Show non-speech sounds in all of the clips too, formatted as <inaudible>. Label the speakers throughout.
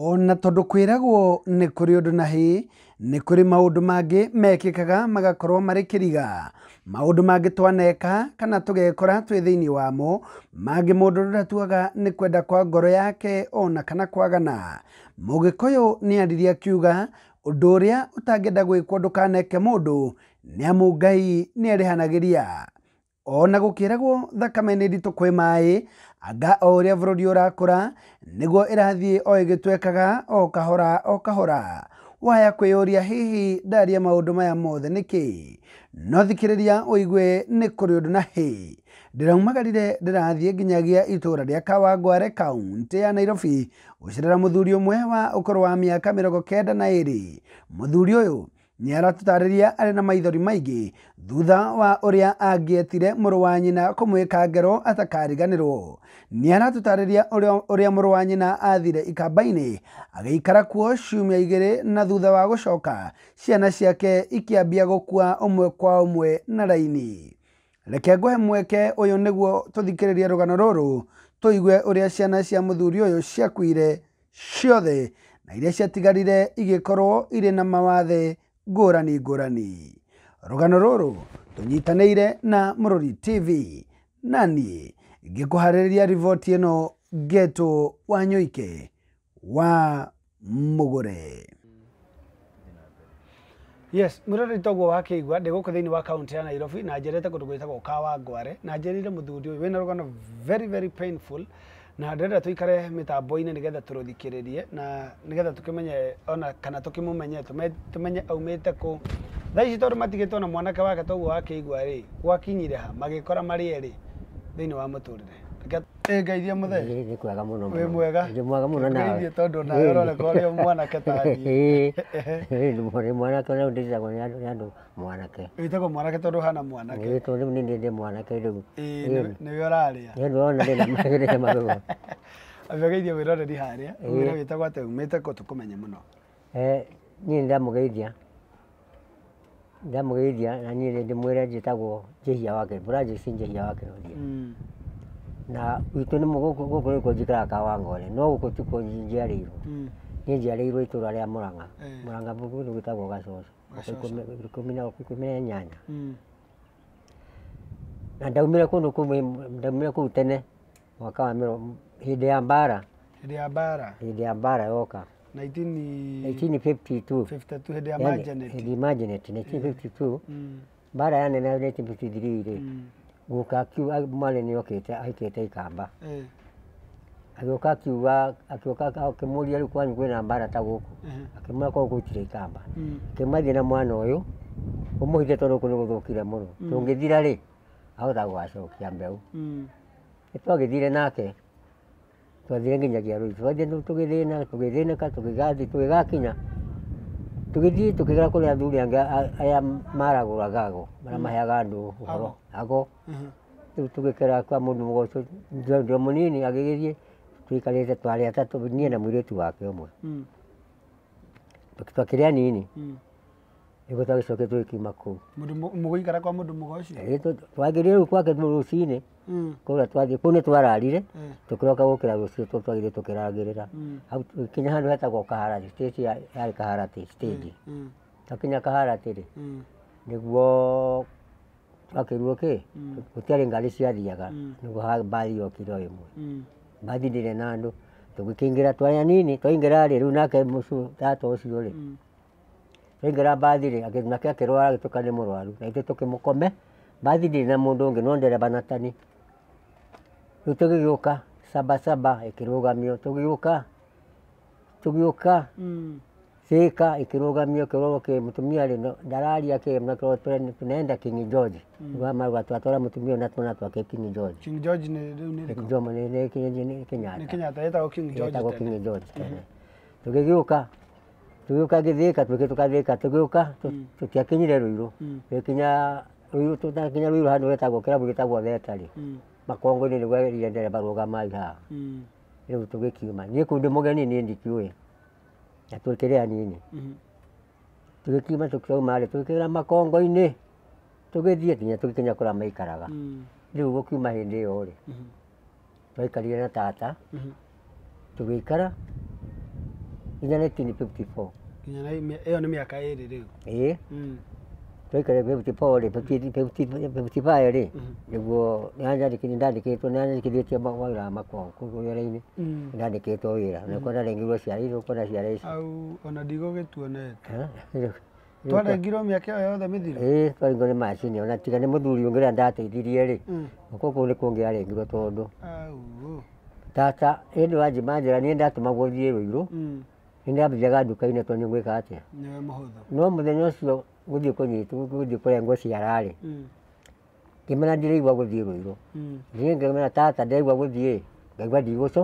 Speaker 1: ona tondå kwä ragwo nä kå rä å ndå na hä nä kå rä maå ndå mangä mekä kaga magakorwo marä kä riga maå ndå mangä twaneka kana tå gekora twä thä inä wamo mangä må ndå rä tuaga nä kwenda kwa ngoro yake ona kana kwagana må gä koyå nä aririe akiuga å ndå å rä a å tangä enda gwä kwo ndå kaneke må ndå nä amu ngai nä hanagä ria ona gukiragwo thakame ni nditu kwi mai anga o uria bururi urakura niguo irathii o igitwekaga o kahora o kahora waya kwiyuria hihi ndaria maundu maya mothe niki no thikiriria uigwe ni kuri undu na hi ndiraumagarire ndirathie nginyagia itura ria kawangware kaunti ya nairobi gucerera muthuri umwe wa ukuru wa miaka mirongo kenda na iri muthuri uyu nä aratåtarä arä na maithori maingä thutha wa å rä a angäetire må rå wa nyina kå mwä ka ngero atakariganä rwo nä aratåtarä å rä a må rå wa nyina athire ikamba-inä agä ikara kuo ciumia igä rä na thutha wa gå coka ciana ciake ikäambia gå kua å mwe kwa å mwe na raini reke ngåhe mweke å yå nä guo tå thikä rä rie rå gano rå rå tå igue å rä a ciana cia må thuri å yå ciakuire ciothe na iria ciatigarire igä korwo irä na mawathe ngurani ngurani rugano ruru tunyitanire na murori tv nani ngikuhaririria rivoti ino getu wanyoike wa mugure yes murori togo wa kiigua ndi guku thiini wa kaunti ya nairobi na njerete kundu gwitagwo kawa ngware na njerire muthuri uyu wina rugano very very painful na ndĩrenda tũikare mĩtambo-inĩ nĩgetha tũrũthikĩrĩrie na nĩgetha tũkĩmenye ona kana tũkĩmũmenye tũmenye aumĩte kũ thaa ici tondũ matigĩtwo na mwanake wake toguo wakĩigua rĩ gwakinyire ha magikora mari erĩ thĩinĩ wa muturire ngeithie mũthee nĩ kwega mũno wĩ
Speaker 2: mwega nĩ mwega mũno nawe ngeithie tondũ nawe ũroneka ũrĩ o mwanake ta niĩ mwanake rĩu ndĩtagwo nĩ andũ mwanake wĩtagwo mwanake tondũ hana mwanake ĩĩ tondũ rĩu nĩ ndĩ mwanake rĩu nĩwe ũrarĩa nĩ ndĩrona ndĩna marũa
Speaker 1: abegeithia <laughs> wĩroreri harĩa wĩra wĩtagwo atĩ umĩte kũ tũkũmenye mũno
Speaker 2: niĩ nĩndamũgeithia ndamũgeithia na niĩ ndĩmwĩre njĩtagwo njĩhia wa kĩbura njĩci njĩhia wa kĩrũthia mm na witå nä gå kå rä kå njikaraga kawangore no gå kå tikå njiarä irwo mm. nä njiarä irwo itå ra rä a må ranga eh. må ranga gå gwä tagwo gacoco ikå mi na nyanya mm. na ndaumire re kå ndaumire kå u tene mwaka wa hä ndä ya mbara hä ndä ya mbara ya yoka
Speaker 1: hä ndä ya
Speaker 2: mbara yanene 1953 rä guka akiuga mwarĩ nĩ okĩte ahikĩte ikamba agĩũka akiuga akĩũka akĩmũria rĩu kwanyu kwĩna mbara ta gũkũ akĩmwĩra kũu gũtirĩ ikamba akĩmathiĩ na mwana ũyũ ũmũhithe tondũ gũkũ nĩ gũthũkire mũno tũngĩthira rĩ ahota gũgacokia mbeũ nĩ twagĩthire nake twathire nginyagia rũi twathiĩ tũgĩthĩna tũgĩthĩnĩka tũgĩgathiĩ tũgĩgakinya tugithii tukithira kuria athuri anga aya maraguraga mm. ago maria maheaga andu uhoro ago mm-hmm. riu tugikera kwa mundu mugoco ndi munini agigithii tuikarite twari atatu nie na mwiritu wake umwe mm. twakiria nini mm. niguo twagicokia tugikiuma kuu
Speaker 1: mugoikara kwa mundu mugocio
Speaker 2: twagirie riu kwake rucini Mm. kuria twathi kuu twararire mm. tukiroka gukira rucio tu twagithire tukiragirira mm. hau kinya handu hetagwo kaharati stage yari kaharati stage twakinya kaharati ri niguo twakirwo ki gutiari ngari ciathiaga niguo mbathi yokire imwe mbathi ndire na andu tugikiingira twari anini twaingira ri riu nake mucu tata ucio ri twaingira mbathi ri nake akirwara agituka ni murwaru na ithu tukimukome mbathi ndire na mundu ungi no ndereba na tani rä u tå gä gä å ka sabasaba ä kä rå gamio tå gä å ka tå gä å ka ä mm. kä rå gamio kä rorwo kä må rä ndararia kä tunaenda king george maruga mm. twatwara må tumia na tona twakä king george king george nä kenyattaetagwo king george tå gä gä å ka tå gä å ka gä thä ka twä kä tå kathä ka tå gä å ka tå tiakinyire rå irå twä kinya rå irå tå takinya rå irå handå kä gä tagwo thetarä makongo ni lugha liendele baroga ha mm. riu tugikiuma ni kundu mugeni ni ndikiwe na tukiria nini mm. tuge tugikiuma tukiuma ri tukira makongo-ini tugithie tuge kenya kula maikaraga mm riu gukiuma hindi mm mm-hmm. ri twaikarire na tata tugikara nginya 1954
Speaker 1: nginya iyo ni miaka iri riu
Speaker 2: ii toikale pevutipole pevutipayele niguo mm-hmm. nianjandikini ndandikitwo nianjandikithitie mawira ma makoo koguo wira-ini mm. ndandikitwo wira mm. nakuo narengirwo ciara icio kuona ciara ici
Speaker 1: au ona ndigũgĩtuonete twarengirwo mĩaka ĩyo yothe
Speaker 2: mĩthiru ĩĩ eh, twaringwo nĩ macini ona tiga nĩ mũthuri ũngĩ ũrĩa ndateithirie rĩ mm. koguo nĩ kũngĩarengirwo tondũ tata ĩndĩ wanjimanjĩra niĩ ndatũmagwo thiĩ rũirũ nindambithaga nduka-inä tondå nä ngwä ka atä no må thenya å cio gå thiä kå nyitwo gå thiä kå rengwo ciararä mm. ngämena ndä raigua gå mm. thiä rå irå thiä ngämena tata ndäraigua gå thiä ngaigua ndigå co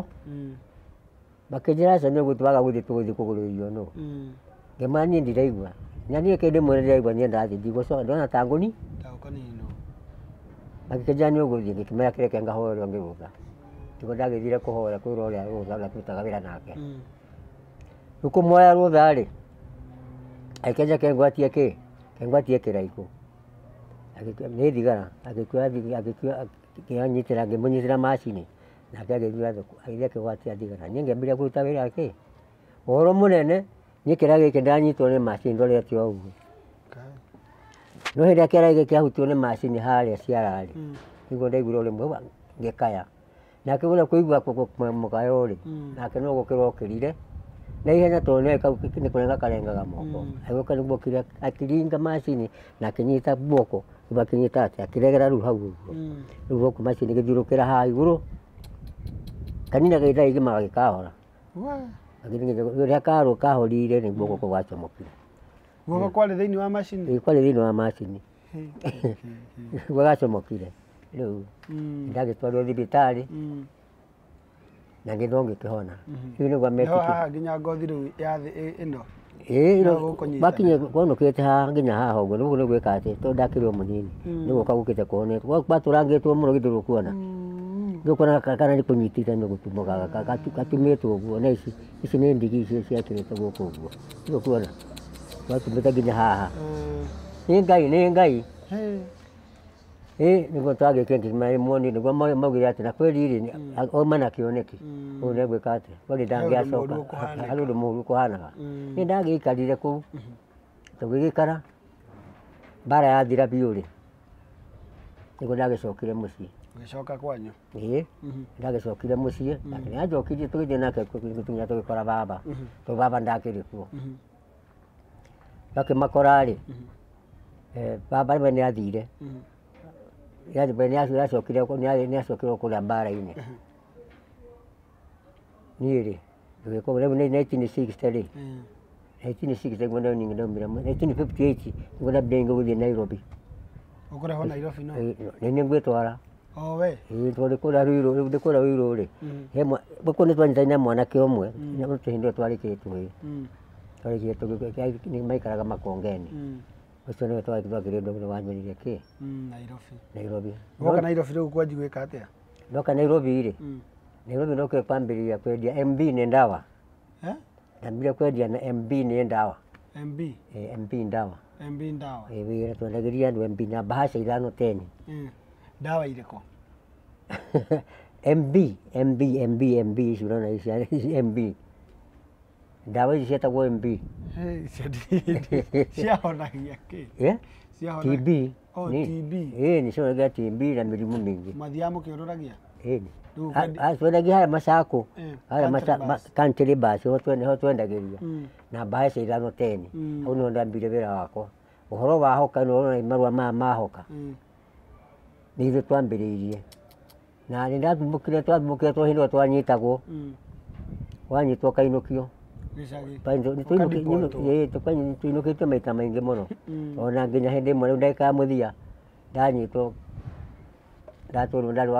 Speaker 2: makä mm. njä ra co nä gå twaga gå thiä tå gå thiä kå gå rå irio no ngämena niä ndiraigua na niä kä ndä mwene ndiraigua niä ndarathiä ndigå co ndona ta ngå ni magä njä ra nä å gå thiä ngä kä mera kä reke ngahoerwo ngä gå tha tigå ndagä thire kå hoera kwä ra å rä a gå tha å rä a tutaga wä ra nake mm ikumuoya rutha rä akenja kengwatia kä kengwatia kä raikå thigara agäkianyitä ra ngä må nyitä ra macini nake agäthia akĩgwatia thigara niä ngäambiria kå ruta wä ra kä ũhoro må nene ndanyitwo nä macini ndorete å guo no hä ndä ä rä a macini harä a hmm. niguo ndaiguire å mwe ngä nake å rä a kå nake no gå kä na ihenya tondå eka nä kå renga karengaga moko agäuka nä guo kire akiringa macini na akinyita moko guo akinyita atä akiregera rä u hau guo rä u gwoku macini gä thiå kä ra ha igå rå kanina gä thaa igima gagä kahora rä a karå kahorire nä guo gåkå gwacomokire wa macini kwarä thä inä wa macini gwagacomokire rä u ndagä twarwo thibitarä na gä tho ngä kä hona nä ngothi rä u te haha nginya haha å guo rä u nä gwä ka atä to ndakä må nini nä gå ka kä te kuonetwo batå rangä two må no gä ndå rå kuona ndukona kana nä kå nyitite nä gå tumogaga gatumä two å guo na ici ici nä ndigi icio ciakä rä te gå kå å guo nä gå kuona gatumä te nginya haha mm. nä ngai nä ngai Eh, niko tage kenti maimoni niko magiri ati na kweli ili mm. oma na kioneki mm. unegwe kate kweli dangi acoka arudu muru kuhanaga mm. ni dangi ikarire kuu mm -hmm. tugigikara bara yathira biu ri niko ndagicokire mucii
Speaker 1: gicoka kwanyu
Speaker 2: ii ndagicokire mucii lakini anjokirie tugithie nake tuginya tugikora baba tu baba ndakiri kuo bakimakora makorarä baba we ni athire mm-hmm yazimbe nyasyokileko nyasyokileko na mbara ine nili nekinisixtali nekinisixtaligonaningdomiramu nekinififtyeight nairobi
Speaker 1: okoreho nairobi
Speaker 2: no ningwitwara owe twalikola rwiro mwanake omwe tuhindire twarikire tuhi twarikire maikaraga makongeni ucio nä we twagä rä ndå wa nairobi woka
Speaker 1: nairobi rä kwanji gwä ka
Speaker 2: ndoka nairobi rä nairobi nokä mm. kwambä kwendia mb nä ndawa ndambire kwendia na mb nä ndawa mb mb ndawa mb ndawa wä ra twendagä mb na mbahaca ithano teni ndawa irä <laughs> mb mb mb mb ici urona ici <laughs> mb ndawa ici cietagwo MB
Speaker 1: ciahonagia kĩ TB
Speaker 2: nĩcionagia TB na mä mĩingĩ
Speaker 1: mathiaga mũkĩũrũragia
Speaker 2: twendagia harĩa macako harĩa country bus ho twendagĩria mm. na mbaa cia ithano teni mm. hau nĩho ndambire wĩra wakwa ũhoro wa nä nĩwona marũa maya mahoka nĩ ithuĩ twambĩrĩirie na nĩ ndathumũkire twathumũkire twa hĩndĩ ĩyo twanyitagwo mm. wanyitwo kainũkio kä tuinukite maita maingä må no mm. ona nginya hä ndä hindi mwe riu ndaikaa muthia ndanyitwo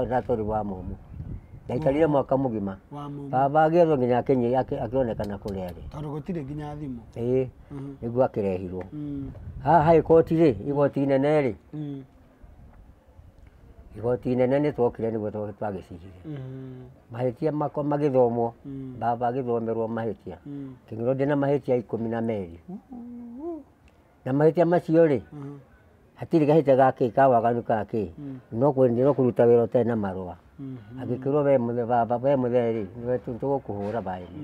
Speaker 2: ndaturi wa momo ndaikarire mwaka må gima baba ethwo nginya akionekana kuria ari
Speaker 1: tondu gutire nginya
Speaker 2: mm-hmm. nä guo akä rehirwo mm. haha hagä ikoti rä igoti inene ri igoti nä twokire nä guo twagä cirie
Speaker 3: mm-hmm.
Speaker 2: mahä tia makwa magä thomwo mm. baba agä thomerwo mahä tia mm. kä ngä ro ndä na mahä tia ikå na merä na mahä tia macio rä mm-hmm. hatirä gahä tia gakä kawaganu kakä mm. nokå ruta wä ra å tarä na marå
Speaker 3: mm-hmm. agä kä
Speaker 2: rwo we må therä nä tå gå kå hå ra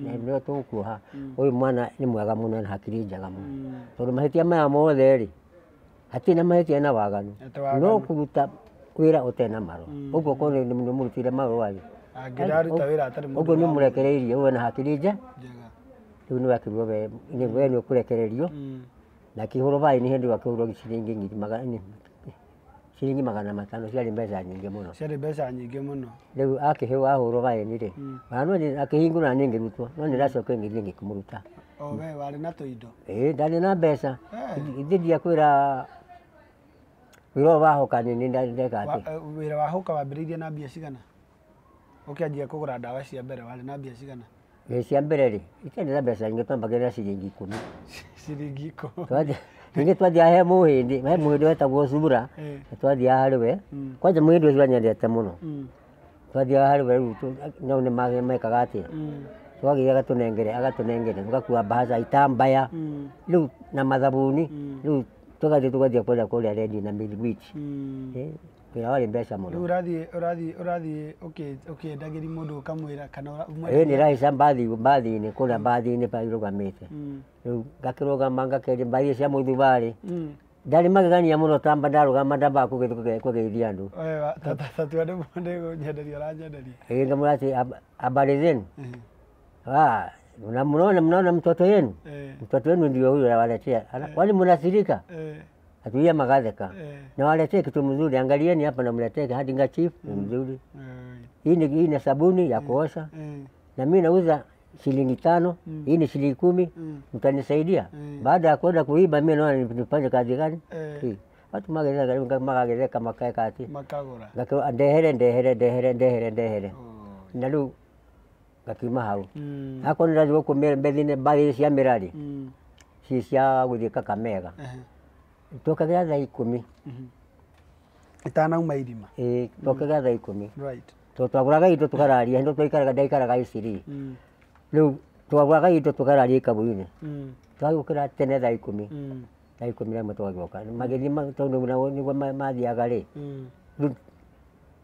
Speaker 2: nä tå gå kuoha å yå mwana nä mwega må no na hakiri njega må tondå mahä tia maya motherä hatirä na mahä tia na waganu no kå ruta wira utena maro mm. uguo ko ni murutire maro wayo
Speaker 1: angiraruta wira atari mundu uguo ni
Speaker 2: murekereirie uwe na hakiri nja ni wakirwo we ni we ni ukurekererio mm. na kihuro bai ni hindi wakihuro ciringi ngiri magana ciringi magana matano ciarĩ mbeca nyingĩ mũno
Speaker 1: ciarĩ mbeca nyingĩ mũno
Speaker 2: rĩu akĩhĩu ahũrwo baĩni rĩ ona mm. no akĩhingũra na no nĩ ndacoka ngĩthiĩ ngĩkĩmũruta
Speaker 1: o we warĩ na tũindo
Speaker 2: ĩĩ ndarĩ na mbeca ithiĩ ndiakwĩra wiro wahoka ni ndeka ati
Speaker 1: eh, wira wahoka wambiriirie na mbia cigana ukianjia kugura ndawa cia mbere wari na mbia cigana
Speaker 2: cia mbere ri itiarĩ na mbeca nyingĩ twambagĩrĩra ciringi ikũmi <laughs> ciringi ikũmi ningĩ twathiaga he mũhĩndĩ he mũhĩndĩ wetagwo cura eh. twathiaga harĩ we mm. kwanja mũhĩndĩ ũcio anyendete mũno mm. twathiaga harĩ we rĩu nyau nĩ mekaga nengere mm. twagĩire nengere agatũnengere tũgakuua mbahaca itambaya rĩu na mathabuni rĩu kwa tukathia kwa kuria rendi na mirimiti wira warä mbeca må no
Speaker 1: dagiri ukĩendagĩri mũndũ ila kana ä nä raica
Speaker 2: mbathinä kå rä a mbathinä parũgamä te rĩu ngakĩrũgama ngakeria mbathi cia må thubarĩ ndarĩ gani må no tamba ndarũgama ndambaga kũgeithia andå ngamwĩra atä ambarizeni mnaona mnaona mtoto yenu eh. mtoto wenu ndio huyo awaletea eh. kwani mnasirika eh. atuia magadheka eh. nawaletea kitu mzuri angalieni hapa namletee hadi ngachifu mm. Eh. ni mzuri hii hii ni sabuni ya eh. kuosha eh. na mimi nauza shilingi tano mm. hii ni shilingi kumi mm. mtanisaidia mm. baada ya kuenda kuiba mi naona nifanye kazi gani eh. si watu magagezeka makae kati ndehere ndehere ndehere ndehere ndehere oh. nalu gakima hau
Speaker 3: mm. hako
Speaker 2: nĩndathigwo kũ mbethine mbarĩ cia mä mm. ci cia gå thiä ka uh -huh. tũkagĩa thaa ikũmi mi -hmm. itanauma irima ĩĩ tũkagĩa thaa ikũmi right. to twagũraga indo tũkararia hĩndĩ twaikaraga ndaikaraga iciri mm. rĩu twagũraga indo tũkararia ikabũ-inĩ mm. twagũkĩra tene thaa ikũmi mm. thaa ikũmi na ĩmwe twagĩũka magĩthiĩ tondũ nĩguo mathiaga rä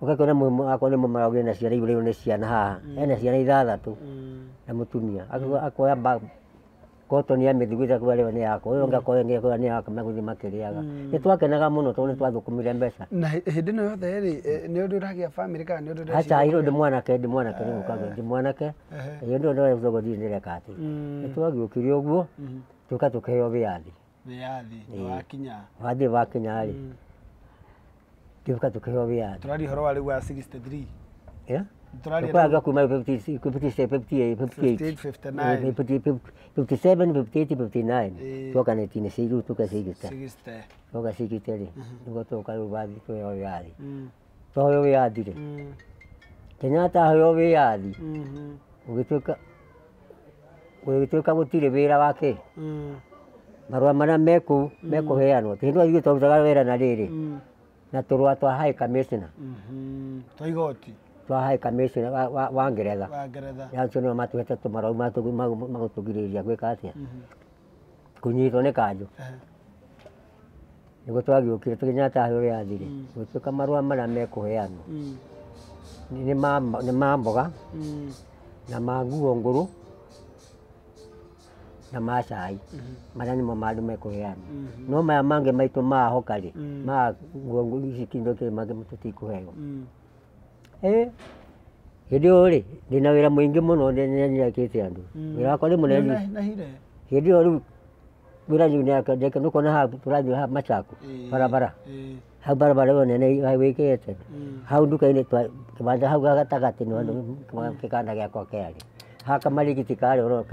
Speaker 2: ũgakĩona akorwo nĩ mũmaragio na ciana igũrũ nĩ ciana haha mm. ena ciana ithathatũ mm. na mũtumia mm. akoya kotoni ya mĩthiguiti akuga rĩo nĩ yakwa ũyũ ũngĩ akoya ĩngĩ akuga nĩ yakwa megũthiĩ makĩrĩaga nĩ twakenaga mũno tondũ nĩ twathũkũmire mbeca
Speaker 1: na hĩndĩ ĩno yothe rĩ nĩ ũndũ ũragĩa bamĩrĩ kana nĩ ũndũ aca irũ ndĩ
Speaker 2: mwanake ndĩ mwanake rĩu eh. kaguo ndĩ mwanake ĩyo ndĩ ũndũ ũgũthiĩ ndĩreka atĩ nĩ twagĩũkire ũguo mm-hmm. tũka tũkĩheo wĩyathi wĩyathi wakinya wathiĩ wakinya rĩ tuvuka tukirovia
Speaker 1: turari horo wali wa 63
Speaker 2: yeah turari kwa kuma 56 57 58 59 57 58 59 toka 1960 toka 60 toka 60 ndio toka rubathi yari toyo wiathire kenyatta hoyo wiathi ugituika mhm. ugituika gutire wake mm. marua maria meku mm. mekuheanwo tindwa itwarutaga wira na riri na tå twahae kamishina
Speaker 1: mm-hmm. twa igoti
Speaker 2: twahae kamishina wa ngeretha acio nio matuhete tumarau magutugiririria gwika atia mm-hmm. kunyitwo ni kanjũ niguo twagiukire tuginyatahe uria athire mm. gwituika marua maria mekå mm. ni nä mamboga mm. na manguo ngå rå na macai marani mm-hmm. mo mandu mekuheana mm-hmm. no maya mange maitu mahoka ri mm. ma ici kindo kiri mange tutikuheo mm. hindi iyo ri ndina wira mwingi muno nyakite andu mm. wira wakwa ri munene hindi iyo riu wira riu niakendeke ha turathi ha barabara hau barabara iyo nene wikirite hau nduka-ini kibanza hau gagatagati kikanda giakwa kiari haka marigiti kare oro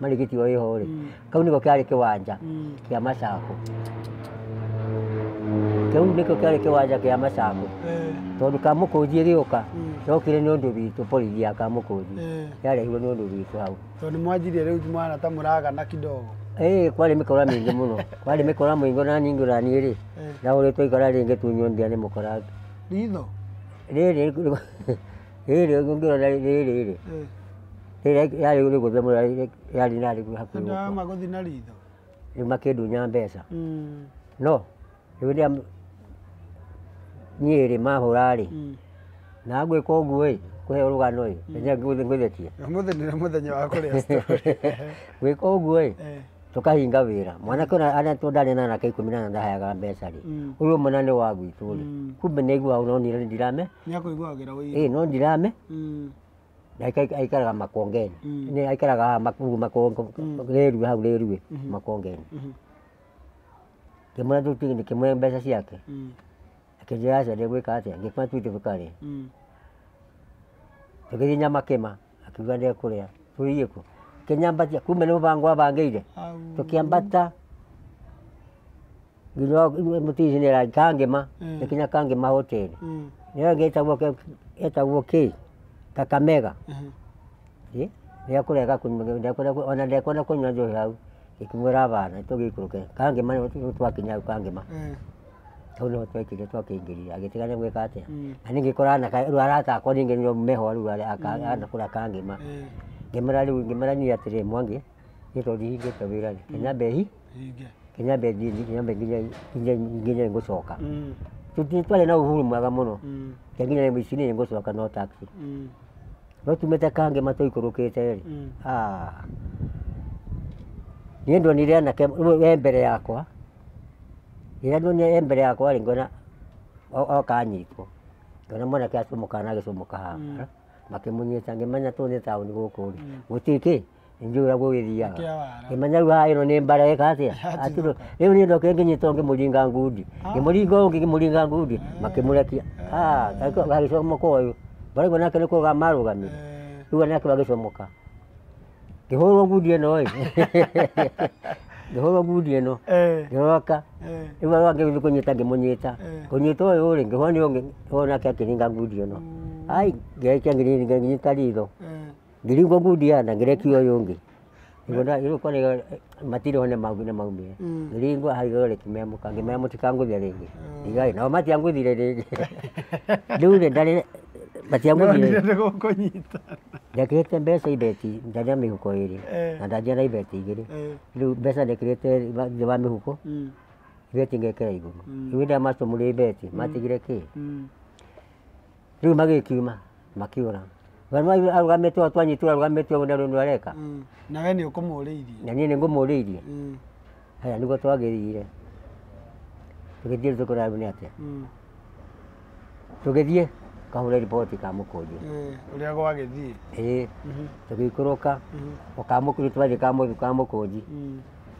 Speaker 2: marigiti oiho ri mm. kau niko kiari mm. kiwanja kia masako kau niko eh. kiari kiwanja kia masako tondu kamukunji giuka jokire mm. ni undu witu polithia kamukunji yarehirwo eh. ni undu witu hau
Speaker 1: tondu mwanjirie riu mwana ta muragana kidogo
Speaker 2: Hey, eh, kwari mikora mingi muno kwari mikora mwingo na ningi urani ri ndahuritwo ikora ani mukora ni mukora ritho riri riri ngirona riri riri yari uri guthe må yari narä gu hakuhimagå thi na ritho rä u makä ndunya mbeca no rä rä a nyä mahå rarä na ngwä ka å guo ä kå heo rå gano ä ngwä thetie
Speaker 1: må thenya wa kå rä a
Speaker 2: ngwä ka å guo ä tukahinga wira mwanake mm. aria tondari na anake ikumi na ndaheaga mbeca ri uyu mwana ni wa gwitå ri kumbe nä aiguaga no ndirame no ndirame aikaraga mm-hmm. makongeni nä aikaraga rä hau rä makongeni ngä mwä ra tå mwä mbeca ciake mm. akä njä ra acio ndä mm. gwä ka atä a nyama kä ma mm. akiuga ndekå rä a tå iä kå kä bango abangä ire
Speaker 3: tå kä ambata
Speaker 2: ra kangä ma kinya kangä ma hoteri nä yo ngä etagwo Kakamega
Speaker 3: uh-huh.
Speaker 2: ndiakurega ona ndiakwenda kunywa njohi hau ikimwira abana tugikuruke kangima twakinya hau kangima tau uh-huh. niho twekire twakingirire agitigana gwika atia uh-huh. na ningikorana riu arata akwa ningi nio meho riu anakura kangima ngimira riu ngimira ni atiri mwangi ni tondu wira ri kinya mbehi kinya mbe nginye ngucoka tutipale na uhuru mwaga muno mm. kengine nembo ni nembo waka no taxi mm. no tumete kange mato ikurukite ri
Speaker 3: mm. ah
Speaker 2: niye ni nire na we mbere yakwa ira ndo ni mbere yakwa ri ngona okanyitwo ngona mwana kia cumukana gicumuka hamara makimunyita ngimenya sange manya tonye guku ni gutiki mm injå ra gå gä thiaga ngä menya rä u ä no nä mbareka atä <laughs> a rä u nä ndo kä ngä nyita ngä må ringa ngundi ah. ngä må ringa å ngä ngä må ringa ngundi eh. makä må rekia eh. ah, comoka å yå mbaragwo nake nä kåga marå gamä eh. rä u anake bagä comoka ngä hå rwo ngundi ä no <laughs> ngä hå rwo ngundi ä no ngä roka rä u angä thi kå nyita ngä må nyita kå nyita å yå rä ngä hwo nä å ngä hwo nake akä ringa ngundi ä no mm. ai ngä ekia ngä nyita ritho ngiringwo ngudiana ngirekio yungi igona iruko ni matire hone magu na maumire mm. ngiringwo haigore kimemo kangi memo tikanguthia ringi mm. igai nao mati anguthire ringi <laughs> riu ri ndari mati anguthire gukunyita ndekirite mbeca ibeti ndania mihuko iri eh. na ndanjia na ibeti igiri eh. riu mbeca ndekirite thutha wa mihuko mm. ibeti ngekira iguru riu ndia macomuri ibeti matigire ki riu magikiuma makiura vanwa arugamite otwanyi tu arugamite ona rundu areka mm. na we ni ukumuuriirie na ni nä ngå må haya nä guo twagä rire tå gä thiä rå nä atä mm. tå ripoti ka må kå njå
Speaker 1: å rä a gwagä thiä ä mm-hmm.
Speaker 2: tå gä ikå rå ka å mm-hmm. kamå kå twathiä kamå ka må mm. kå nji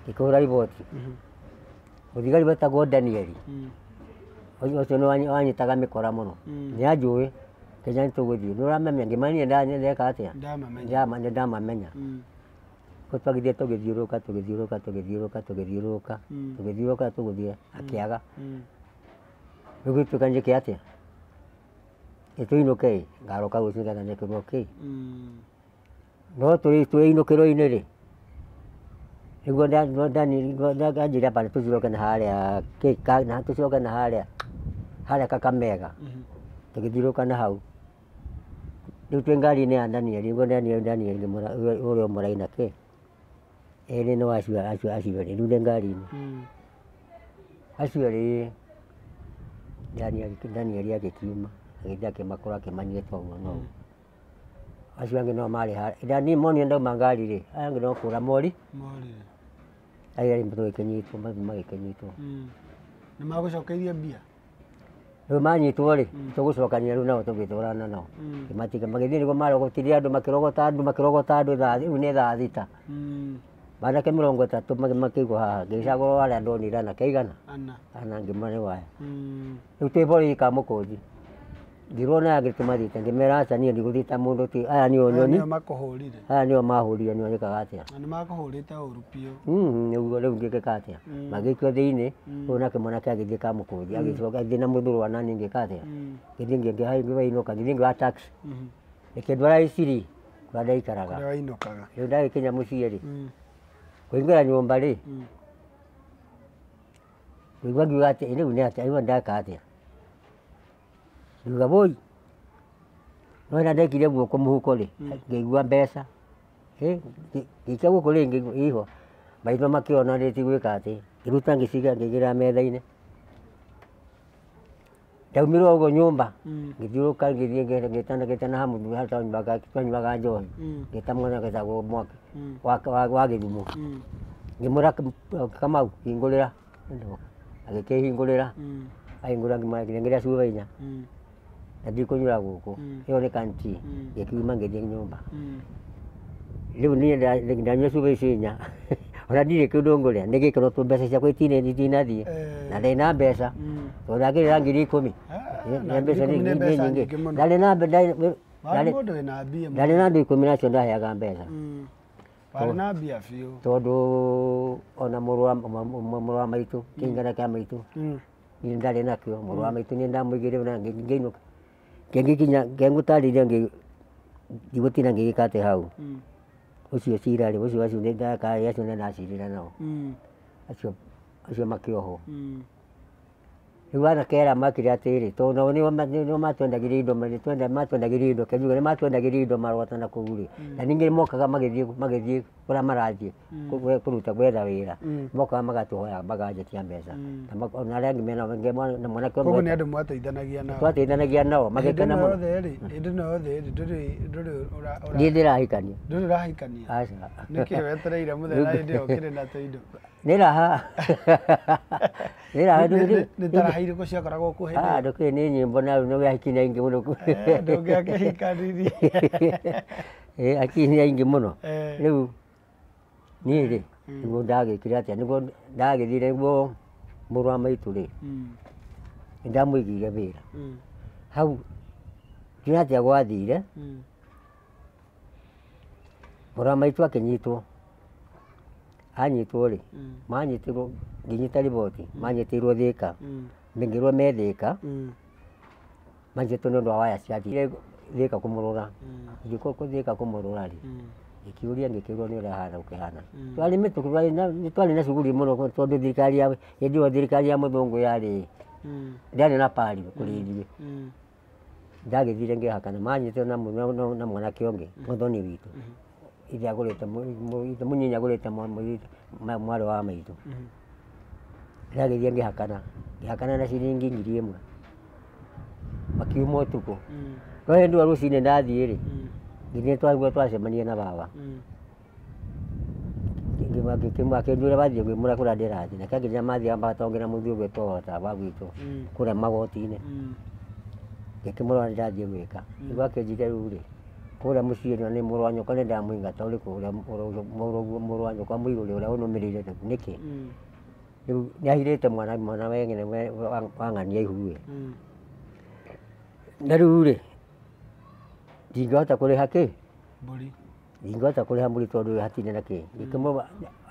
Speaker 2: gä kå hå ra ripoti må
Speaker 1: mm-hmm.
Speaker 2: thigari wetagwo danieli å cio wanyitaga mä kora må no kenya nituguthii nuramenya ngimania ndeka atia ndamamenya twagithie tugithiuruka tugithiuruka tugithiuruka tugithiuruka tugithiuruka tuguthie akiaga riu gituika njike atia ituinuke ngaruka gucio ngetha njikirwo ki no twiinukirwo-ini ri niguo ndanjira tå tuciroke na haria tuciroke na haria haria kakamega mm-hmm. tugithiuruka na hau rä u twä ngari-inä ya danieli guo danieli å rä a å måraina kä erä nä wacio acio acio erä rä u ndä ngari-inä acio erä hmm. danieli agä kiuma agä akä makora akä manyuä ta å guo no hmm. acio angä no marä harani monio ndauma ngari rä aya angä no kå ra mori aä arä tå gä kä nyitwo magä kä nyitwo
Speaker 1: hmm. nä magå cokeirie
Speaker 2: mbia manyitwo rä tå mm. gå cokania rä u nao tå gä tå rana
Speaker 1: mm.
Speaker 2: matiga magä thiä nä guo marogotirie andå makä rogota andå makä rogota andå u nä thaa thita mm. anake mä rongo ätatå makä igwo haha ngä cagå rwo arä a ndonire anake aigana ana ngä mane waya rä u tä borä ikamå kå nji ndirona agätåmathite ngä mera aca niä ndigå thiä ta ti aya nä nyoni aya nä o mahå rire nä onekaga atä a nä guo rä ni ngä gä ka atä a magä ikio thä inä å na kä mwana kä agä thiä kamå na må thå rwana nä ngä ka atä ni ngä thiä kwa ngä wainåka ngä thiä ngä wa nä kä ndwara iciri kå rä a ndaikaraga rä u ndagä kinya må ciä ndaka ndugaboi nona ndekire guoko muhuko ri hmm. ngeigua mbeca ngikia guko ri iho maitho makiona ri ti gwika ati ngiruta ngiciga ngigira metha-ini ndaumirwo nyumba hmm. ngithiuruka ngithie ngitanagite na hamu twanyuaga njohi hmm. ngita mwana getagwo
Speaker 3: mwaki
Speaker 2: wa githumo ngimwira kamau hingũrĩra agĩkĩhingũrĩra ahingũra ngimakinya ngĩrĩa cuba inya nathii kunyura guku mm. yoneka nti mm. yakiuma ngeria nyumba riu mm. nie ndanyua cuba icio inya <laughs> ona ndirä kä ndå ngå rä a nä gä kä rwo tå mbeca ciakwa itinathiä eh. na ndä ah, na mbeca tondå ndagä rä ra ngiri ikå mi mbeca nä nyingä ndarä na ndarä na andå ikå mi nacio ndaheaga mbeca tondå ona må rå wa maitå kä ingana kä a maitå ndarä nakä o må rå wa maitå nä ndamå igä rä ngä inå ka kengikinya kengutariria ndigutira ngigika atä hau ucio mm. cirarä ucio acio ndakaya acio nä ndacirire nao mm. acio makiohwo mm rä u anake makire atä rä tondå nao matwendagä indo matwendagä indo kejuga nä matwendagä indo marwata na kå u rä na ningä nä mokaga magä thiä kå rä a marathiä mm. kå ruta gwetha wä ra mm. mokaga magatå hoya maganjetia mbeca na arä angä mena mwanake nä andå
Speaker 1: mwateithanagia nao
Speaker 2: twateithanagia nao magäkena må
Speaker 1: ndå no yothe ndä ndä
Speaker 2: rahikania ndå rahikania nä kä wetereire må thenya ndä okire na tå indo niraha <laughs> niraha ndarahire
Speaker 1: ciakoragwo kuhe
Speaker 2: ndukire ni nyimbo na no ah, yakinya ingi muno eh, ndungiakihikanirie <laughs> eh, akinya ingi muno eh. riu niä rä hmm. niguo ndagä kä re atä a niguo ndagä thire niguo må rå wa maitå rä hmm. nä ndamå igire wä ra hmm. hau ndiå atä a gwathire må rå wa maitå akä nyitwo anyitwo rä mm. manyitirwo nginyita riboti mm. manyitirwo thika ka mm. ngirwo me thä ka manjitwo nä å wa waya ciathire thä ka kå må rå ra ngä thä ka kå må rå ra rä ngäkä å ria ngä hana å kä hana twarä mä na cuguri må no thirikari ya ndä ä thirikari ya må thångå yarä na pari kå rä irie ndagä thire ngä na mwanake å ngä må ithe agå mũnyinyi agå rä te mwarä wa maitå mm-hmm. ndagä thiä ngä hakana ngä hakana na ciringi ngiri ä mwe makiuma å tukå mm-hmm. no hä ndä ä yo rå cinä twagua twacemania na baba akä ndä bathiä gwä må ra na kä nginya mathiaga mbatongä na må thiå gwä twahota bagwitå kå rä a magoti-inä ngä kuria mucii na ni murwa nyoka ni ndamuingata uriku uria murwa nyoka muiruri uria unumirire niki riu niahirite mwana mwana wengene wang'ania ihuĩ mm. na riu ri ndingĩhota kũrĩha kĩ mbũri ndingĩhota kũrĩha mbũri tondũ hatire na kĩ mm.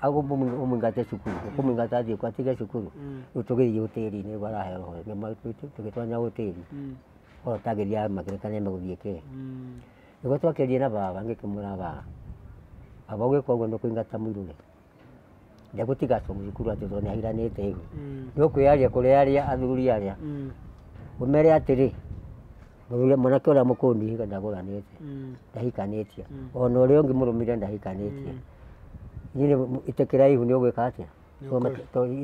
Speaker 2: ngĩkĩmũingate cukuru ngĩkũmũingata mm. athiĩ kũ atige cukuru rĩu tũgĩthiĩ hoteri-inĩ rĩu arahe roho tũgĩtonya hoteri oro tagĩthiaga makĩrekanaga megũthiĩ kĩ niguo twakerie na baba ngikimwira baba baba gwika uguo ndukuingata muirure ndegutigaco mucukuru ati tondu niairanite igu mm. ndukwiaria kuri aria athuri aria umere mm. atiri mwanake uria mukundi ndaguranite mm. ndahikanitie ona uria ungi murumire ndahikanitie nyine itikira ihu ni ugwika atia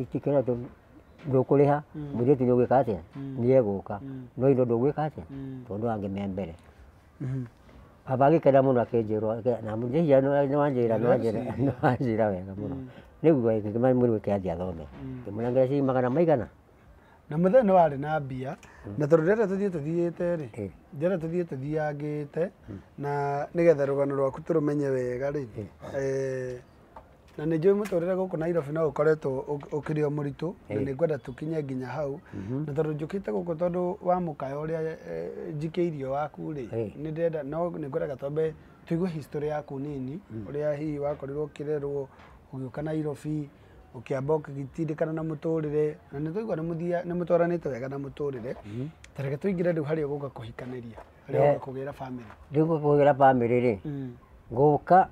Speaker 2: itikira ndukuriha muiritu ni ugwika ka nieguka no ino ndugwika atia tondu angimembere mm-hmm abagikera muno akinjirwo namujeia niwanjira niwanjira wega muno niguo ngimamwirwe kiathi athome mm. ngimwira ngeci magana maigana na
Speaker 1: muthenya ni warä na mbia mm. na tondå
Speaker 2: ndä rä a tå thiä tå thiä te rä
Speaker 1: ndä rä a tå thiä tå thiangä te mm. na nä getha rå gano rwaku tå rå menye wega rä na nä njå må tå rä re gå kå nairobi no å koretwo å kä rä o må ritå na nä ngwenda tå kinye nginya hau mm-hmm. na tondå njå kä te gå kå tondå wa må kaya å rä eh, a njikä irio waku rä nä ndärenda no nä ngwendaga twambe tå igue yaku nini å rä a hihi wakorirwo å kä rerwo å gä å ka nairobi å kä amba å kä gitindä na må tå rä re na nä twaigua nä må twaranä te wega na må tå rä re tareke tå ingä re rä u harä a gå ka kå hikanä ria harä a gå ka kå
Speaker 2: gä ra bamä rä rä mm. gå ka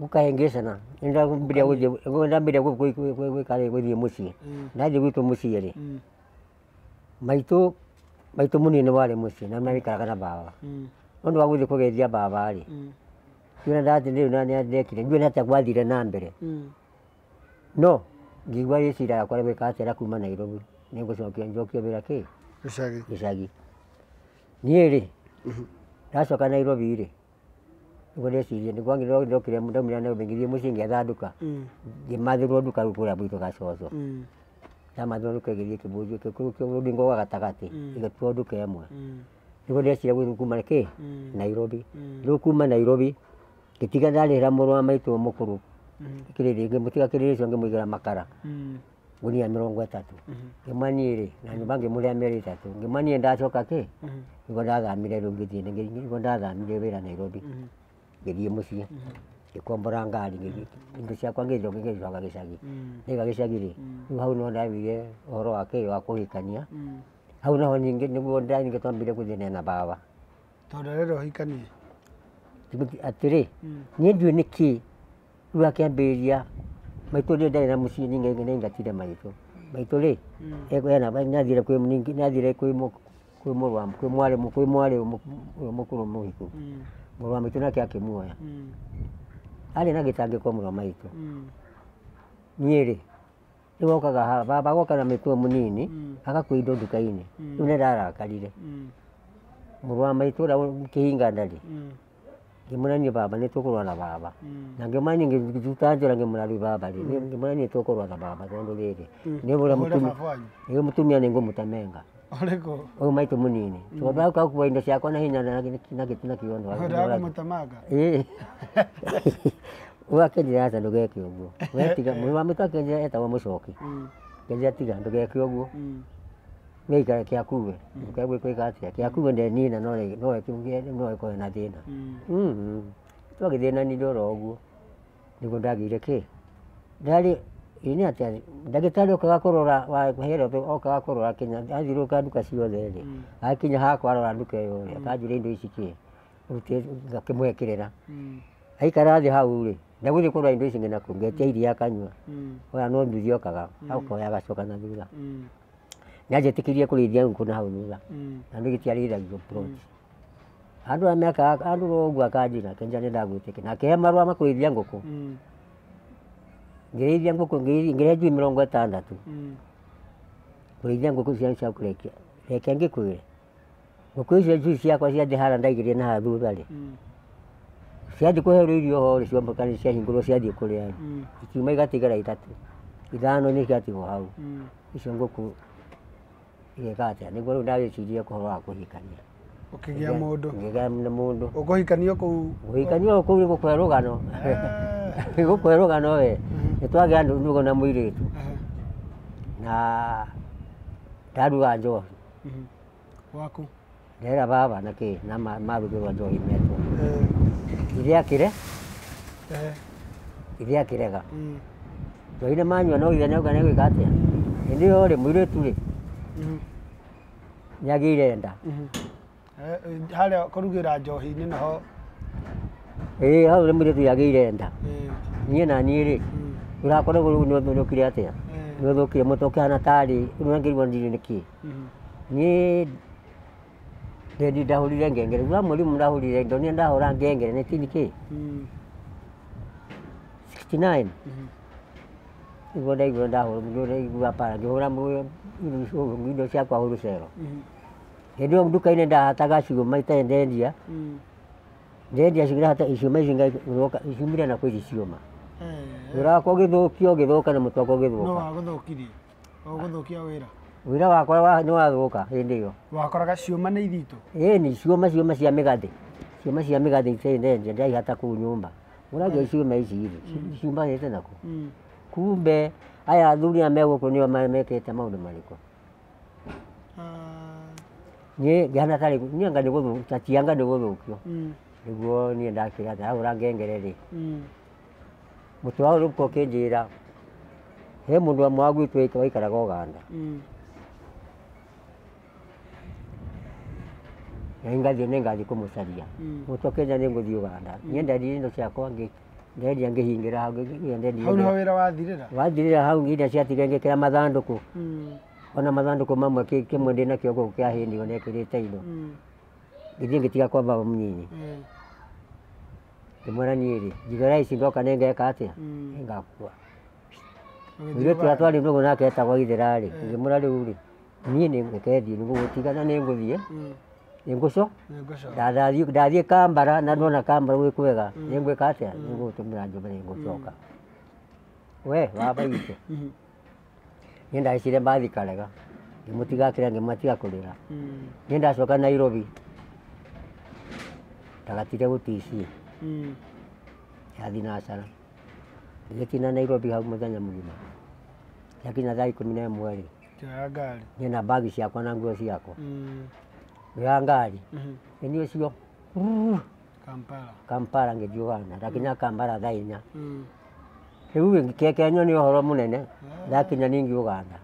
Speaker 2: gukaengecana nindambira ndambira gwikare guthie mucii mm. ndathie gwitu mucii ri mm. maitu maitu munini wari mucii na naikaraga na baba mm. nondu wa guthie kugethia baba ri ndiona ndati ndekire ndiona atia gwathire na mbere no ngigua gicira yakwa gwika atera kuma nairobi ningucokia njokio wira ki gicagi niiri mm-hmm. ndacoka nairobi ri niguo ndeciria niguo ndokire ndaumira na umengirie mucii ngietha nduka mm. ngimathirwo nduka riu kuria mwitu gacoco mm. ndamathirwo nduka igirie kibuju kiurudingo gwa gatagati igetuo mm. nduka imwe niguo ndeciria gwitu kuma ki nairobi riu kuma nairobi ngitiga ndarihira muru wa maitu mukuru kiriri ngimutiga kiriri cio ngimuigira makara gunia mirongo itatu ngimaniiri na nyumba ngimuria mieri itatu ngimaniiri ndacoka ki niguo ndathamire riu ngithii ndathamire wira nairobi ngithii mucii mhm. ngikombora ngari indo ciakwa ngithongi ngicoka gicagi mm. ndaiga gicagi ri mm. riu hau no ndambire uhoro wa kii wa kuhikania mm. hau naho ningi niguo ndanyingi twambire na baba
Speaker 1: tondu arenda uhikanie
Speaker 2: atiri nie ndiu niki riu akiambiriria maitu ri ndari na mucii ningi naingatire maitu maitu ri e, e, nathire kwi nathire kwi mwarä mulwa maitu nake akimuoya mm. ari na gitangi kwa mulwa maitu mm. nyiri rä u okaga ha baba agoka na mä munini må nini mm. agakua indo nduka-inä mm. rä u nä ndarakarire må rå wa maitå å rä a kä baba ni tå na baba mm. na ngä må rania ngätuta njå ra baba rä mm. ngä må rania na baba ndo rä rä ni å rä a må tumia nä ngå Olego. Umaite munini. Mm. Tuwabao ka kuwa indo cyakwa na hinya na gitu na kiyondo. Hoda mutamaga. <laughs> Eh. Ee. Wakenira ata ndugeke uguo. Wetiga <laughs> mwe wamika kenja eta wa mucoki. Mm. Kenja tiga ndugeke uguo. Mm. Ngeika kia kuwe. Ndukagwe kwika atia. Kia kuwe nde nina no le no ekimugie no ko na thina. Mhm. Twagithina ni ndoro uguo. Niguo ndagire ki. Ndari ini atĩ ndagĩtarĩ ũkaga wa kũrora waheerwo oka wa kũrora kinya athiũrũrũka nduka ciothe rĩ mm. akinya hakwarora nduka ĩyo rĩ akanjĩra indo ici kĩ ngakĩmwekĩrĩra mm. aikara thĩ hau rĩ ndagũthiĩ kũrora indo ici ngĩna kũ ngetia iria akanyua mm. oya no nduthi okaga akoya agacoka na thutha nĩanjĩtĩkĩrie kũrĩithia ngũkũ na hau thutha na nĩ gĩtiarĩithagio plot andũ arĩa mekaga andũ ũguo akanjĩra kenja nĩ ndagwĩtĩkia na akĩhe marũa ma kũrĩithia ngũkũ ngĩrĩithia ngũkũ ngĩrĩenjui mĩrongo ĩtandatũ mm. kũrĩithia ngũkũ cia cia kũrekia reke ngĩkwĩre ngũkũ icio njui ciakwa cianjĩ hara ndaigĩrĩ na haha thutha rĩ mm. cianjĩ kũherwo irio ho rĩ ciombũka nĩ ciahingũrwo ciathiĩ kũrĩa rĩ mm. ikiuma igatigara ithatũ ithano nĩ ciatigwo hau icio ngũkũ igĩka atĩa nĩguo rĩu ndagĩcirie kũhoro wa kũhikania
Speaker 3: ũkĩgĩa mũndũ
Speaker 2: ngĩgĩa na mũndũ ũkũhikanio kũu ũhikanio kũu nĩ gũkwe rũgano ah. <laughs> nĩ gũkwe rũgano we nitwagä andå ndugo na må irä tu na ndaruga njohi mhm. waku ndera baba na kä na marugä rwa njohi metwo eh. irä akä re eh. irä akä rega mm. njohi nä manyua no ithe nä nä gwä ka atä a hä ndä ä yo rä må irä tu rä mm-hmm. nä agä ire nda mm-hmm.
Speaker 1: eh, harä a kå rugä ra njohi-inä naho
Speaker 2: ä hau rä må irä tu agä ire nda niä na niä rä rakwa rä gå nä å kire atä a eh. nä å thå kire må tokä hana tarä rä rangä rigwo ndirä nä kä mm-hmm. niä ndendi ndahå rire ngengere rä mweri må ndahå rire ndonia ndahåra ngengere nä tini kä iguo ndaigua ndahåraigua para ngĩhũra indo ciakwa hå rũcero mm-hmm. hĩndĩ ĩyo nduka-inĩ ndahataga ciũma ite ndendia mm-hmm. ndendia cigira hata iciũma ici ciumire na kwä ici ciũma urako githukio githuka na mutwako githuka no
Speaker 1: waguthukirie waguthukia wira
Speaker 2: wira wakwa wa ni wathuka hindi iyo wakoraga ciuma ni ithitu ii ni ciuma ciuma cia migathi ciuma cia migathi itendendia ndaihata kuu nyumba uragio ciuma ici ithi ciumanite naku kumbe aya athuri a megũkũ nĩo mekĩte maũndũ marĩkũ niĩ ngĩhana tarĩ niĩ anga nĩgũthũkia tianga nĩgũthũkio nĩguo niĩ ndakĩra tarahũra ngengere rĩ muti wa ko kinjira he mundu wa mwagu twike waikaraga uganda mm. ngathii nä ngathi kå må caria må mm. tå kenya nä ngå thiä å ganda mm. niä ndendirie indo ciakwa ndendia ngä hingä ra wathirä ra hau iria ciatige ngä kä ra mathandå kå mm. ona mathandå kå mamwe kä mwe ndä nakä o gå gå kä ahä ndio nekä rä te indo ngä thiä ngä tiga kwamba å mnyinyi timwira niiri njigera ici ndoka ningeka atia hmm. ningakua irio tura twari ndugu nake etagwo ithera ri eh. ngimwira riu ri niĩ nĩngekethie nĩgũgũtigana nĩngũthiĩ hmm. nĩngũco ndathiĩ kambara na ndona kambara gwĩ kwega hmm. nĩngwĩka atĩa nĩngũgũtũmĩra njũme nĩngũcoka we waba itũ <coughs> niĩ ndaicire mbathi karega ngĩmũtigakĩra ngĩmatiga kũrĩra niĩ ndacoka nairobi ndagatire gũticie Mm. ya na acara gĩkina Nairobi hau mũthenya mũgima yakinya thaa ikũmi na ĩmwe rĩ niĩ na mbagi ciakwa na nguo ciakwa
Speaker 1: ngĩoya
Speaker 2: mm. ngari cio mm-hmm. ũcio Kampala ngĩthiĩ Uganda ndakinya Kampala thaa inya mm. rĩu ngĩkekenio nĩ ũhoro mũnene ndakinya ah. ningĩ Uganda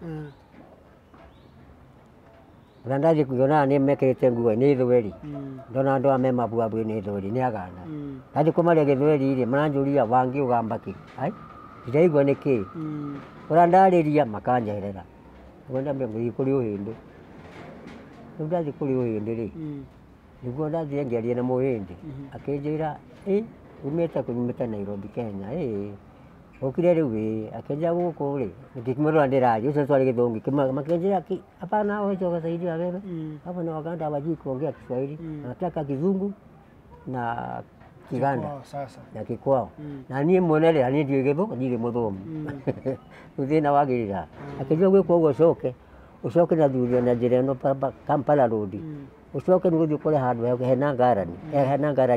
Speaker 2: ona ndathiä kuona nä mekä rä te nguo nä thweri mm. ndona andå a me mabuabue nä thweri nä agana mm. ndathiä kå maria gä thweri-rä maranjå ria wangä å gamba kä ndiraigua nä kä å mm. ra ndarä ria makanjerera guo ndambia ngåthiä kå rä å hä ndä rä u ndathiä kå rä å hä ndä rä niguo ndathiä ngäaria na må hä ndä mm-hmm. akä njä ra umä te kå nyumä te nairobi kenya Ukire rä u ä akenjä gå kå rä kimwä ndärari å cio twarä gä thå ngä makenjä hapana å heco gasaidia wewe hapo mm. na waganda wajui kuongea kiswahili mm. nataka kizungu na kiganda na kikwao mm. na niä mwenerera niä ndiå gä thå ndigä må thå na wagä rä ra kwa å guo coke na thuria <laughs> na njä ra ä kampala rå ndi å coke nä gå thiä å kore handå hena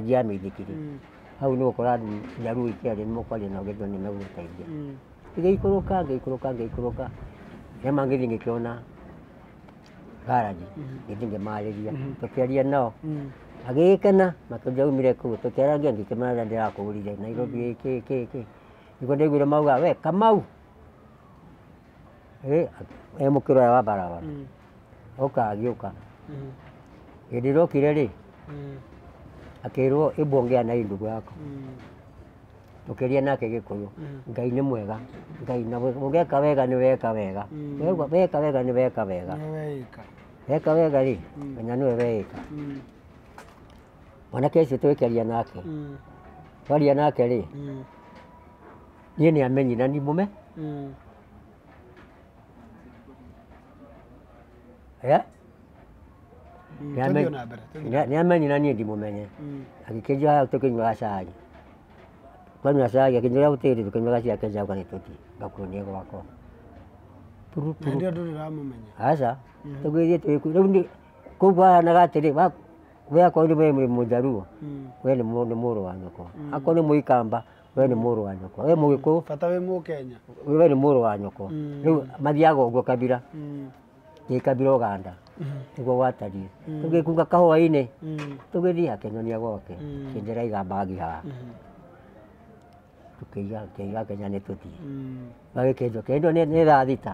Speaker 2: ya hau nä gukora njaruo ikäarä nä mokwaria na ũgethio nä megũgũteithia mm. ngĩikå rå ka ngĩikå rå ka ngĩikå rå ka nyama ngĩthiĩ ngĩkĩona garaji mm-hmm. ngĩthiĩ ngĩmarĩria mm-hmm. tũkĩaria nao mm. agĩkena makĩnja umire kũu tũkĩaragia ngĩkĩmera rĩrĩa ndĩrakũrire nairobi mm-hmm. ĩkĩ ĩkĩ ĩkĩ nĩguo ndaiguire mauga we kamau e mũkĩro ũrĩa wa barabara mm. ũka agĩũka hĩndĩ ĩrokire rĩ akirwo hebu ongea na ndugu yako tukiria mm. nake gikuyu mm. ngai ni mwega ngai na ungeka wega ni weka wega mm. wega weka wega ni weka wega weka wega ri menya niwe weika mwanake ũcio twĩkĩria nake twaria nake ri ni ni amenyi na ni mũme yeah? Mm. niameni nanie ndimumenye mm. agikenjia haya tukinywaga cai twanywa cai akinjira gutiri tukinywaga ciake njaga nituti ngakuronie gwakwa aca mm-hmm. tugwithie twiku kuu kwahanaga atiri we akorwo ni we mwä mm. we nä må rå wa nyokwa akorwo nä må we nä må wa nyokwa we må we nä må wa nyokwa rä mathiaga å kabira ä kabira å Mm-hmm. niguo watariĩ mm. tũgĩkuga kahũa-inĩ mm. tũgĩthiĩ hakenyũnia gwake mm. kĩndĩraiga mbagi haha mm-hmm. tũkĩiga kĩiga kenya nĩ tũthiĩ magĩkĩnjũ kĩndũ nĩ thaa thita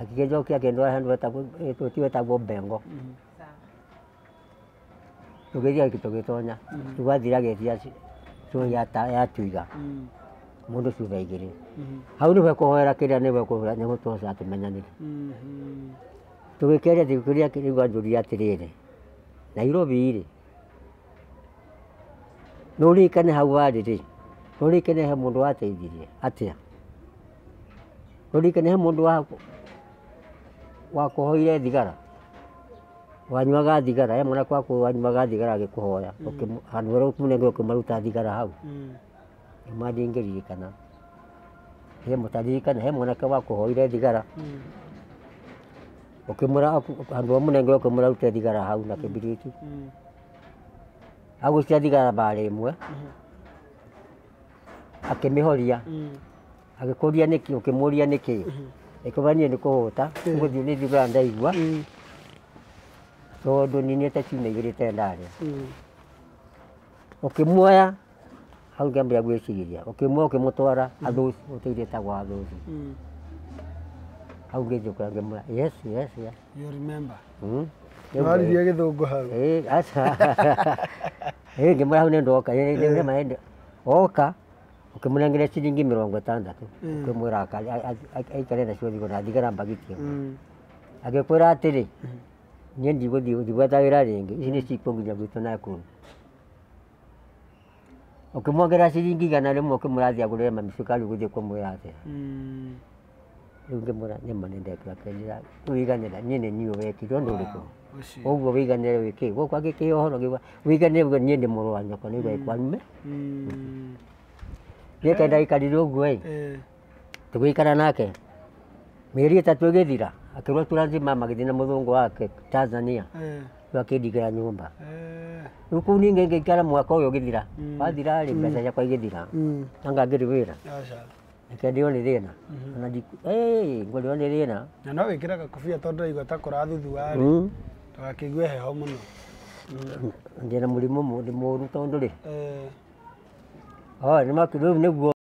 Speaker 2: akĩkĩnjokia tonya tũti wetagwo mbengo mm-hmm. tũgĩthiĩ tũgĩtonya tũgathira gĩtia cũĩ yatuiga mũndũ ciũga igĩrĩ hau nĩwe kũhoera kĩrĩa nĩwe kũhoera nĩgũtuoca tũmenyanĩre tå gä tugikerete kiria kirigwa njuria atiriri nairobi ri nuririkane hau warä rä ari ri nuririkane he mundu wateithirie atia nuririkane he må ndå mundu hoire thigara wanyuaga thigara ye mwana kwaku wanyuaga thigara agikuhoya mm. handu heria munengerwo ukimaruta thigara hau ima mm. ririkana he mutaririkana he mwanake wakå hoire thigara mm ukimura handu wa munenge ukimura rute thigara hau na kibiriti mm-hmm. agucia thigara mbara imwe mm-hmm. akimihoria mm-hmm. agikuria niki ukimuria niki ikubanie nikuhuta eh. guthii ni thigara ndaigua tondu ninite ciumia igiri te ndarĩa ukimuoya hau ngambia gwĩciria ukimuoya ukimutwara athuci gũtĩirĩtagwo athuci augä kurange mura yes yes yes you remember mm waririe githungu hau eh <laughs> acha eh <laughs> ngimura hau ndoka nä maende oka ukimnengere ciringi mirongo itandatu ukimwira hmm. aikare nacio thigo na thigara mbagiti ĩmwe hmm. agĩkwĩra atĩrĩ hmm. niĩ ndigũthiĩ ndigweta wĩra rĩngĩ ici nĩ cikũnginya gwitũ nakuru ũkĩmuongera ciringi igana rĩmwe ũkĩmũrathiĩ agũrĩre mami cukari gũthiĩ kũmwĩra atĩa nyama ndimura nimandindetwa kirira wiganira nyine niwe wekirwo nduriku ah, uguo wiganire wiki guku agikia yohoro giwa wiganire guo nie ndi muru wa nyoko niwe kwarume
Speaker 3: nie hmm.
Speaker 2: eh. kenda ikarire uguo i eh. tugikara nake mieri itatu igithira akirwa turazima mama gidina muthungu wake Tanzania eh. akindigira nyumba riu kuu ningi ngikara mwaka uyu ugithira hmm. wathira ri mbeca hmm. kwa igithira anga ngiri wira nikendione thina na ngolione thina
Speaker 1: na no wikiraga kobia tondu igwa ta kurathuthua tugakigwe mm. heho muno
Speaker 2: ndina murimu ndi muru tondu ri eh. nä makä rä u nä guo